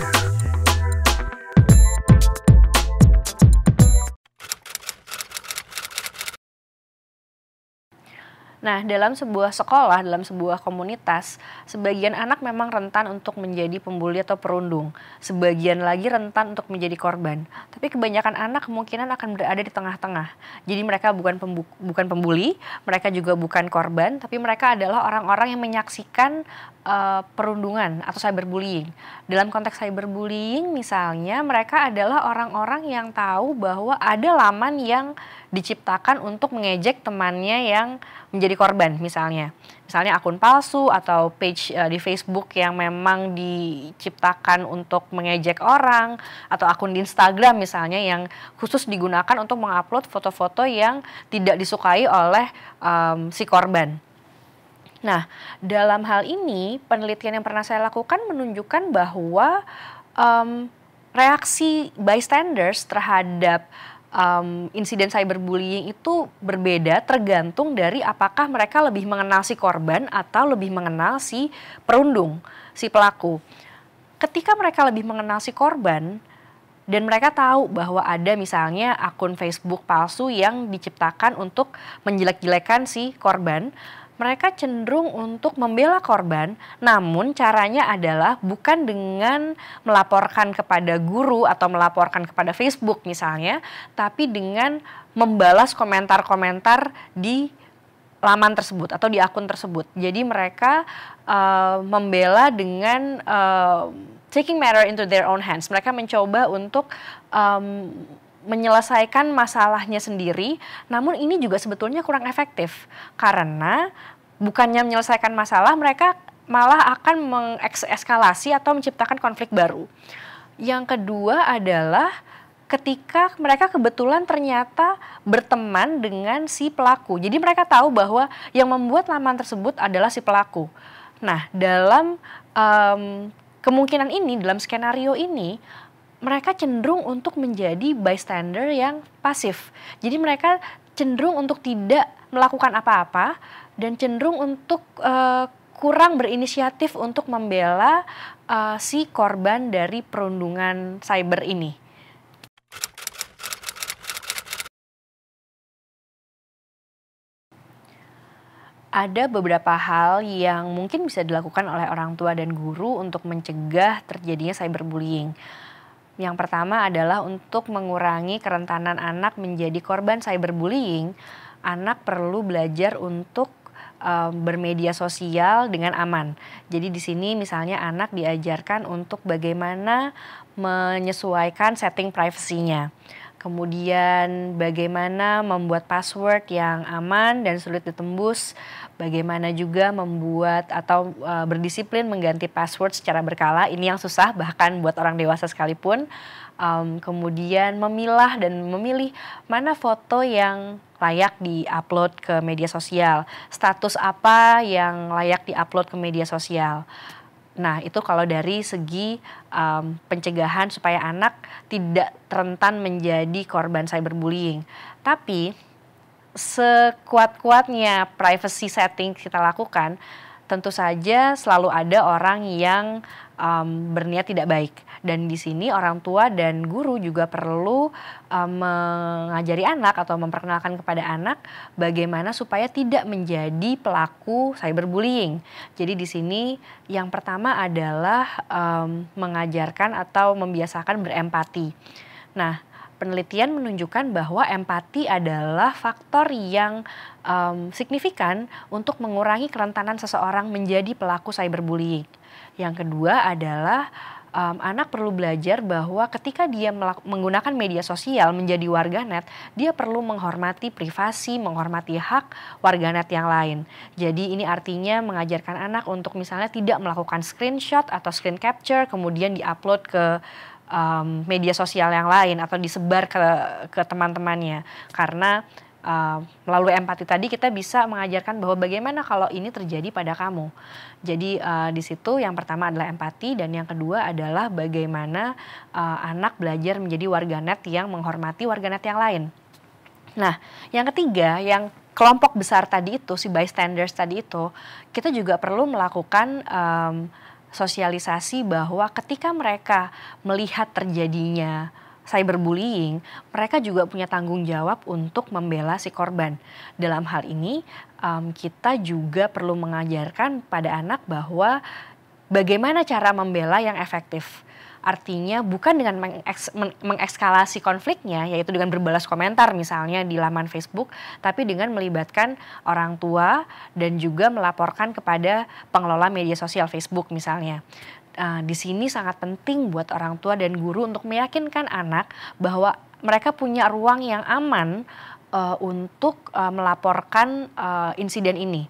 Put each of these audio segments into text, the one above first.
Bye. Nah, dalam sebuah sekolah, dalam sebuah komunitas, sebagian anak memang rentan untuk menjadi pembuli atau perundung, sebagian lagi rentan untuk menjadi korban. Tapi kebanyakan anak kemungkinan akan berada di tengah-tengah. Jadi mereka bukan pembu bukan pembuli, mereka juga bukan korban, tapi mereka adalah orang-orang yang menyaksikan uh, perundungan atau cyberbullying. Dalam konteks cyberbullying misalnya, mereka adalah orang-orang yang tahu bahwa ada laman yang diciptakan untuk mengejek temannya yang menjadi korban misalnya. Misalnya akun palsu atau page uh, di Facebook yang memang diciptakan untuk mengejek orang atau akun di Instagram misalnya yang khusus digunakan untuk mengupload foto-foto yang tidak disukai oleh um, si korban. Nah, dalam hal ini penelitian yang pernah saya lakukan menunjukkan bahwa um, reaksi bystanders terhadap um, insiden cyberbullying itu berbeda tergantung dari apakah mereka lebih mengenal si korban atau lebih mengenal si perundung, si pelaku. Ketika mereka lebih mengenal si korban dan mereka tahu bahwa ada misalnya akun Facebook palsu yang diciptakan untuk menjelek-jelekan si korban, mereka cenderung untuk membela korban, namun caranya adalah bukan dengan melaporkan kepada guru atau melaporkan kepada Facebook misalnya, tapi dengan membalas komentar-komentar di laman tersebut atau di akun tersebut. Jadi mereka uh, membela dengan uh, taking matter into their own hands. Mereka mencoba untuk um, menyelesaikan masalahnya sendiri, namun ini juga sebetulnya kurang efektif karena bukannya menyelesaikan masalah, mereka malah akan mengekskalasi atau menciptakan konflik baru. Yang kedua adalah ketika mereka kebetulan ternyata berteman dengan si pelaku. Jadi mereka tahu bahwa yang membuat laman tersebut adalah si pelaku. Nah, dalam um, kemungkinan ini, dalam skenario ini, mereka cenderung untuk menjadi bystander yang pasif. Jadi mereka cenderung untuk tidak melakukan apa-apa dan cenderung untuk uh, kurang berinisiatif untuk membela uh, si korban dari perundungan cyber ini. ada beberapa hal yang mungkin bisa dilakukan oleh orang tua dan guru untuk mencegah terjadinya cyberbullying. Yang pertama adalah untuk mengurangi kerentanan anak menjadi korban cyberbullying, anak perlu belajar untuk um, bermedia sosial dengan aman. Jadi di sini misalnya anak diajarkan untuk bagaimana menyesuaikan setting privasinya Kemudian bagaimana membuat password yang aman dan sulit ditembus, bagaimana juga membuat atau e, berdisiplin mengganti password secara berkala. Ini yang susah bahkan buat orang dewasa sekalipun. Um, kemudian memilah dan memilih mana foto yang layak diupload ke media sosial, status apa yang layak diupload ke media sosial Nah, itu kalau dari segi um, pencegahan supaya anak tidak rentan menjadi korban cyberbullying. Tapi sekuat-kuatnya privacy setting kita lakukan, tentu saja selalu ada orang yang um, berniat tidak baik. Dan di sini orang tua dan guru juga perlu um, mengajari anak atau memperkenalkan kepada anak bagaimana supaya tidak menjadi pelaku cyberbullying. Jadi di sini yang pertama adalah um, mengajarkan atau membiasakan berempati. Nah, penelitian menunjukkan bahwa empati adalah faktor yang um, signifikan untuk mengurangi kerentanan seseorang menjadi pelaku cyberbullying. Yang kedua adalah um, anak perlu belajar bahwa ketika dia menggunakan media sosial menjadi warganet, dia perlu menghormati privasi, menghormati hak warganet yang lain. Jadi ini artinya mengajarkan anak untuk misalnya tidak melakukan screenshot atau screen capture kemudian diupload ke um, media sosial yang lain atau disebar ke ke teman-temannya karena Uh, melalui empati tadi kita bisa mengajarkan bahwa bagaimana kalau ini terjadi pada kamu. Jadi uh, di situ yang pertama adalah empati dan yang kedua adalah bagaimana uh, anak belajar menjadi warganet yang menghormati warganet yang lain. Nah, yang ketiga yang kelompok besar tadi itu si bystanders tadi itu kita juga perlu melakukan um, sosialisasi bahwa ketika mereka melihat terjadinya cyberbullying, mereka juga punya tanggung jawab untuk membela si korban. Dalam hal ini, um, kita juga perlu mengajarkan pada anak bahwa bagaimana cara membela yang efektif Artinya bukan dengan mengeks mengekskalasi konfliknya, yaitu dengan berbalas komentar misalnya di laman Facebook, tapi dengan melibatkan orang tua dan juga melaporkan kepada pengelola media sosial Facebook misalnya uh, di sini sangat penting buat orang tua dan guru untuk meyakinkan anak bahwa mereka punya ruang yang aman uh, untuk uh, melaporkan uh, insiden ini.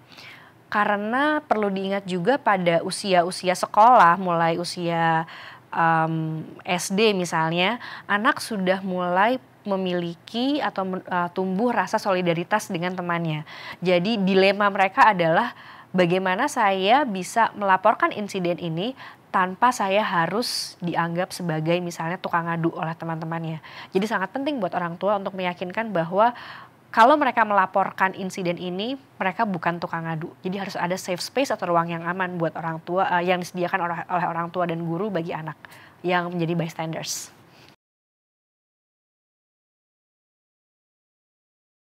Karena perlu diingat juga pada usia-usia sekolah, mulai usia um, SD misalnya, anak sudah mulai memiliki atau uh, tumbuh rasa solidaritas dengan temannya. Jadi dilema mereka adalah bagaimana saya bisa melaporkan insiden ini tanpa saya harus dianggap sebagai misalnya tukang adu oleh teman-temannya. Jadi sangat penting buat orang tua untuk meyakinkan bahwa kalau mereka melaporkan insiden ini, mereka bukan tukang ngadu. Jadi harus ada safe space atau ruang yang aman buat orang tua uh, yang disediakan oleh orang tua dan guru bagi anak yang menjadi bystanders.